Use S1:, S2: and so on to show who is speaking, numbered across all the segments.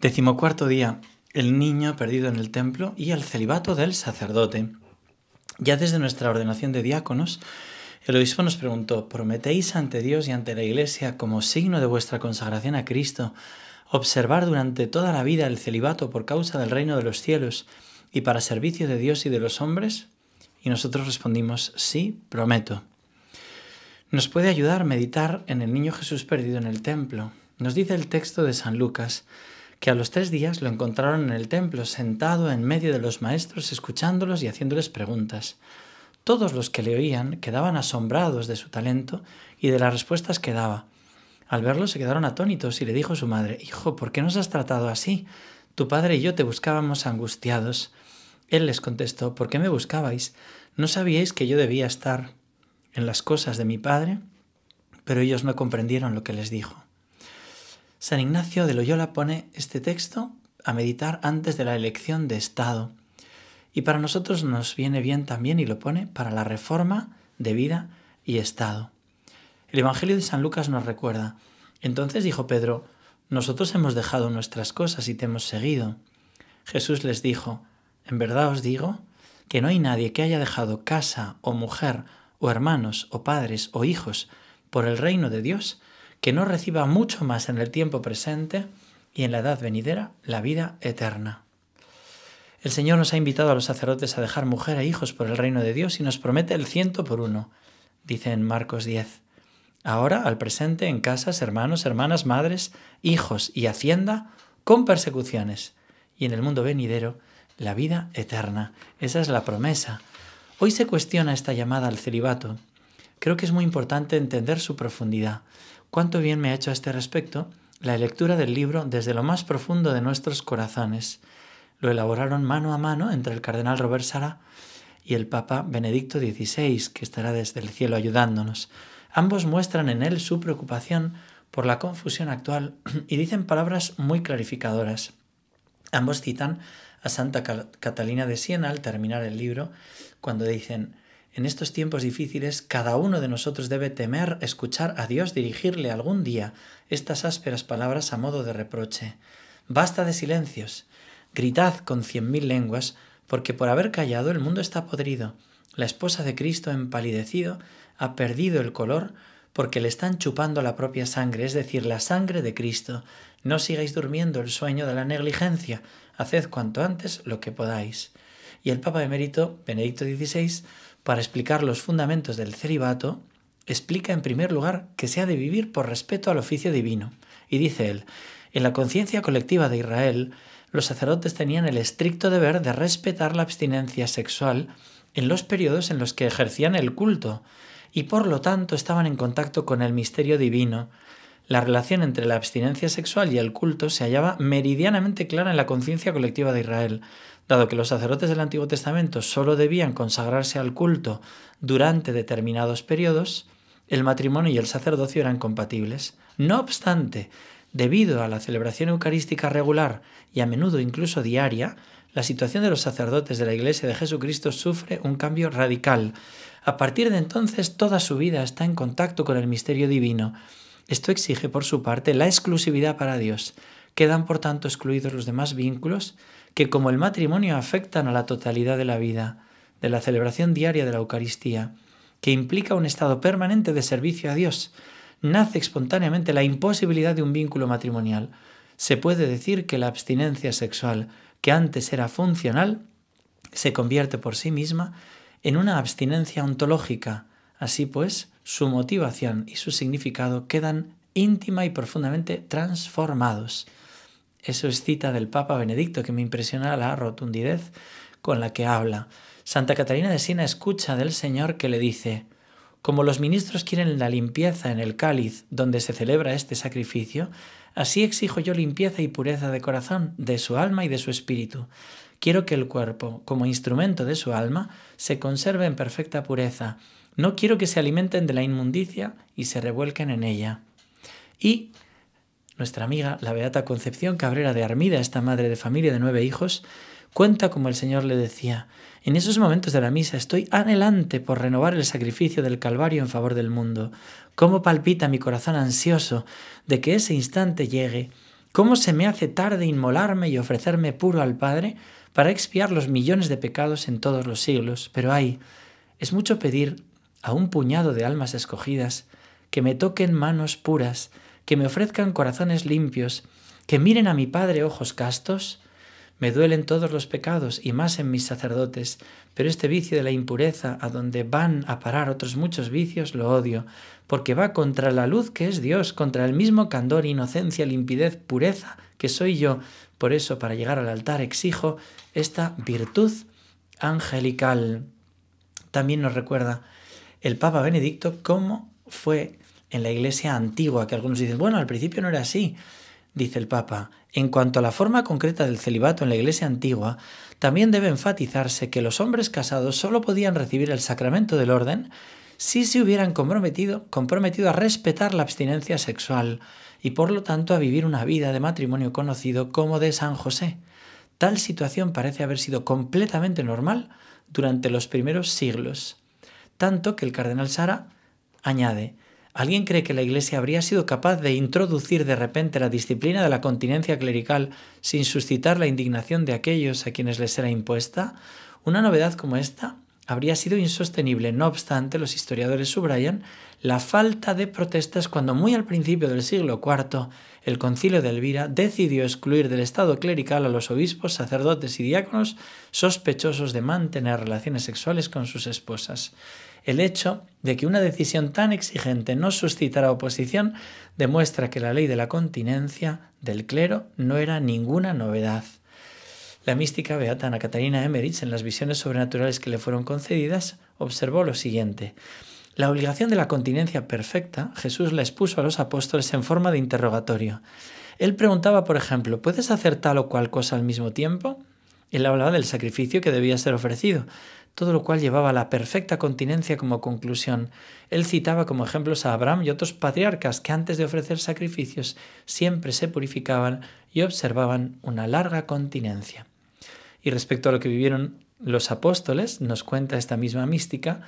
S1: Decimocuarto día, el niño perdido en el templo y el celibato del sacerdote. Ya desde nuestra ordenación de diáconos, el obispo nos preguntó, ¿prometéis ante Dios y ante la Iglesia como signo de vuestra consagración a Cristo observar durante toda la vida el celibato por causa del reino de los cielos y para servicio de Dios y de los hombres? Y nosotros respondimos, sí, prometo. Nos puede ayudar meditar en el niño Jesús perdido en el templo. Nos dice el texto de San Lucas, que a los tres días lo encontraron en el templo, sentado en medio de los maestros, escuchándolos y haciéndoles preguntas. Todos los que le oían quedaban asombrados de su talento y de las respuestas que daba. Al verlo se quedaron atónitos y le dijo su madre, Hijo, ¿por qué nos has tratado así? Tu padre y yo te buscábamos angustiados. Él les contestó, ¿por qué me buscabais? ¿No sabíais que yo debía estar en las cosas de mi padre? Pero ellos no comprendieron lo que les dijo. San Ignacio de Loyola pone este texto a meditar antes de la elección de Estado. Y para nosotros nos viene bien también y lo pone para la reforma de vida y Estado. El Evangelio de San Lucas nos recuerda, entonces dijo Pedro, nosotros hemos dejado nuestras cosas y te hemos seguido. Jesús les dijo, en verdad os digo que no hay nadie que haya dejado casa o mujer o hermanos o padres o hijos por el reino de Dios que no reciba mucho más en el tiempo presente y en la edad venidera la vida eterna. El Señor nos ha invitado a los sacerdotes a dejar mujer e hijos por el reino de Dios y nos promete el ciento por uno, dice en Marcos 10. Ahora, al presente, en casas, hermanos, hermanas, madres, hijos y hacienda, con persecuciones. Y en el mundo venidero, la vida eterna. Esa es la promesa. Hoy se cuestiona esta llamada al celibato. Creo que es muy importante entender su profundidad cuánto bien me ha hecho a este respecto la lectura del libro desde lo más profundo de nuestros corazones. Lo elaboraron mano a mano entre el cardenal Robert Sara y el Papa Benedicto XVI, que estará desde el cielo ayudándonos. Ambos muestran en él su preocupación por la confusión actual y dicen palabras muy clarificadoras. Ambos citan a Santa Catalina de Siena al terminar el libro, cuando dicen, en estos tiempos difíciles, cada uno de nosotros debe temer escuchar a Dios dirigirle algún día estas ásperas palabras a modo de reproche. Basta de silencios. Gritad con cien mil lenguas, porque por haber callado el mundo está podrido. La esposa de Cristo, empalidecido, ha perdido el color porque le están chupando la propia sangre, es decir, la sangre de Cristo. No sigáis durmiendo el sueño de la negligencia, haced cuanto antes lo que podáis. Y el Papa emérito, Benedicto XVI, para explicar los fundamentos del celibato, explica en primer lugar que se ha de vivir por respeto al oficio divino. Y dice él, en la conciencia colectiva de Israel, los sacerdotes tenían el estricto deber de respetar la abstinencia sexual en los periodos en los que ejercían el culto, y por lo tanto estaban en contacto con el misterio divino, la relación entre la abstinencia sexual y el culto se hallaba meridianamente clara en la conciencia colectiva de Israel, dado que los sacerdotes del Antiguo Testamento solo debían consagrarse al culto durante determinados periodos, el matrimonio y el sacerdocio eran compatibles. No obstante, debido a la celebración eucarística regular y a menudo incluso diaria, la situación de los sacerdotes de la Iglesia de Jesucristo sufre un cambio radical. A partir de entonces toda su vida está en contacto con el misterio divino esto exige, por su parte, la exclusividad para Dios. Quedan, por tanto, excluidos los demás vínculos que, como el matrimonio, afectan a la totalidad de la vida, de la celebración diaria de la Eucaristía, que implica un estado permanente de servicio a Dios. Nace espontáneamente la imposibilidad de un vínculo matrimonial. Se puede decir que la abstinencia sexual, que antes era funcional, se convierte por sí misma en una abstinencia ontológica, Así pues, su motivación y su significado quedan íntima y profundamente transformados. Eso es cita del Papa Benedicto que me impresiona la rotundidez con la que habla. Santa Catarina de Siena escucha del Señor que le dice, como los ministros quieren la limpieza en el cáliz donde se celebra este sacrificio, Así exijo yo limpieza y pureza de corazón, de su alma y de su espíritu. Quiero que el cuerpo, como instrumento de su alma, se conserve en perfecta pureza. No quiero que se alimenten de la inmundicia y se revuelquen en ella. Y nuestra amiga, la Beata Concepción Cabrera de Armida, esta madre de familia de nueve hijos, Cuenta como el Señor le decía, en esos momentos de la misa estoy anhelante por renovar el sacrificio del Calvario en favor del mundo. Cómo palpita mi corazón ansioso de que ese instante llegue. Cómo se me hace tarde inmolarme y ofrecerme puro al Padre para expiar los millones de pecados en todos los siglos. Pero ay, es mucho pedir a un puñado de almas escogidas que me toquen manos puras, que me ofrezcan corazones limpios, que miren a mi Padre ojos castos, me duelen todos los pecados y más en mis sacerdotes, pero este vicio de la impureza, a donde van a parar otros muchos vicios, lo odio, porque va contra la luz que es Dios, contra el mismo candor, inocencia, limpidez, pureza que soy yo. Por eso, para llegar al altar, exijo esta virtud angelical. También nos recuerda el Papa Benedicto cómo fue en la iglesia antigua, que algunos dicen, bueno, al principio no era así, dice el Papa, en cuanto a la forma concreta del celibato en la Iglesia antigua, también debe enfatizarse que los hombres casados solo podían recibir el sacramento del orden si se hubieran comprometido, comprometido a respetar la abstinencia sexual y por lo tanto a vivir una vida de matrimonio conocido como de San José. Tal situación parece haber sido completamente normal durante los primeros siglos, tanto que el cardenal Sara añade, ¿Alguien cree que la Iglesia habría sido capaz de introducir de repente la disciplina de la continencia clerical sin suscitar la indignación de aquellos a quienes les era impuesta? Una novedad como esta habría sido insostenible, no obstante, los historiadores subrayan la falta de protestas cuando muy al principio del siglo IV el concilio de Elvira decidió excluir del estado clerical a los obispos, sacerdotes y diáconos sospechosos de mantener relaciones sexuales con sus esposas. El hecho de que una decisión tan exigente no suscitara oposición demuestra que la ley de la continencia del clero no era ninguna novedad. La mística beata Ana Catarina Emmerich, en las visiones sobrenaturales que le fueron concedidas, observó lo siguiente. La obligación de la continencia perfecta, Jesús la expuso a los apóstoles en forma de interrogatorio. Él preguntaba, por ejemplo, ¿puedes hacer tal o cual cosa al mismo tiempo? Él hablaba del sacrificio que debía ser ofrecido, todo lo cual llevaba a la perfecta continencia como conclusión. Él citaba como ejemplos a Abraham y otros patriarcas que antes de ofrecer sacrificios siempre se purificaban y observaban una larga continencia. Y respecto a lo que vivieron los apóstoles, nos cuenta esta misma mística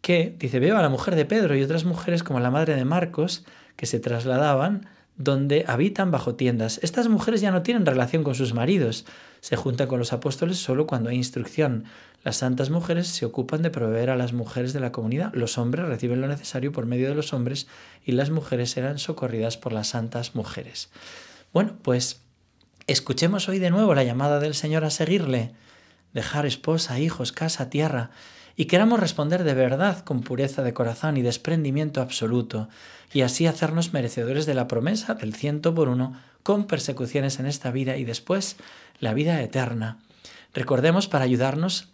S1: que dice, veo a la mujer de Pedro y otras mujeres como la madre de Marcos que se trasladaban donde habitan bajo tiendas. Estas mujeres ya no tienen relación con sus maridos, se juntan con los apóstoles solo cuando hay instrucción. Las santas mujeres se ocupan de proveer a las mujeres de la comunidad, los hombres reciben lo necesario por medio de los hombres y las mujeres serán socorridas por las santas mujeres. Bueno, pues escuchemos hoy de nuevo la llamada del Señor a seguirle, dejar esposa, hijos, casa, tierra, y queramos responder de verdad con pureza de corazón y desprendimiento absoluto, y así hacernos merecedores de la promesa del ciento por uno, con persecuciones en esta vida y después la vida eterna. Recordemos para ayudarnos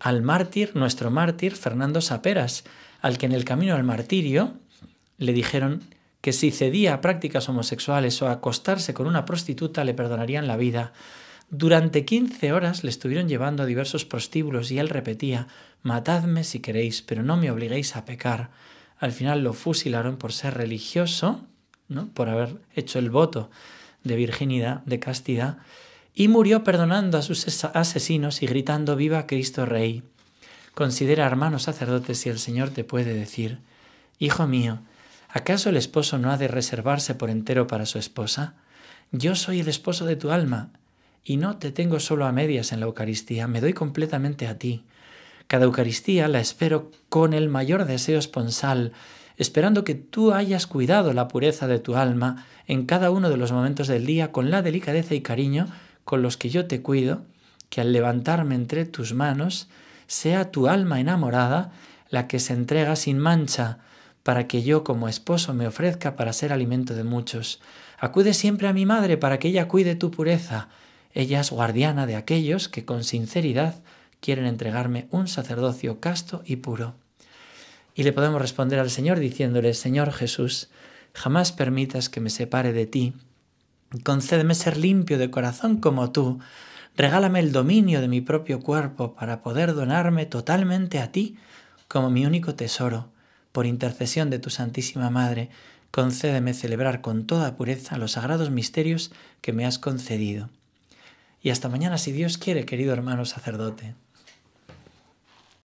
S1: al mártir, nuestro mártir, Fernando Saperas, al que en el camino al martirio le dijeron que si cedía a prácticas homosexuales o a acostarse con una prostituta le perdonarían la vida. Durante 15 horas le estuvieron llevando a diversos prostíbulos y él repetía, Matadme si queréis, pero no me obliguéis a pecar. Al final lo fusilaron por ser religioso, ¿no? por haber hecho el voto de virginidad, de castidad, y murió perdonando a sus asesinos y gritando Viva Cristo Rey. Considera, hermano sacerdote, si el Señor te puede decir, Hijo mío, ¿acaso el esposo no ha de reservarse por entero para su esposa? Yo soy el esposo de tu alma, y no te tengo solo a medias en la Eucaristía, me doy completamente a ti. Cada Eucaristía la espero con el mayor deseo esponsal, esperando que tú hayas cuidado la pureza de tu alma en cada uno de los momentos del día con la delicadeza y cariño con los que yo te cuido, que al levantarme entre tus manos sea tu alma enamorada la que se entrega sin mancha, para que yo como esposo me ofrezca para ser alimento de muchos. Acude siempre a mi madre para que ella cuide tu pureza, ella es guardiana de aquellos que con sinceridad quieren entregarme un sacerdocio casto y puro. Y le podemos responder al Señor diciéndole, Señor Jesús, jamás permitas que me separe de ti. Concédeme ser limpio de corazón como tú. Regálame el dominio de mi propio cuerpo para poder donarme totalmente a ti como mi único tesoro. Por intercesión de tu Santísima Madre, concédeme celebrar con toda pureza los sagrados misterios que me has concedido. Y hasta mañana, si Dios quiere, querido hermano sacerdote.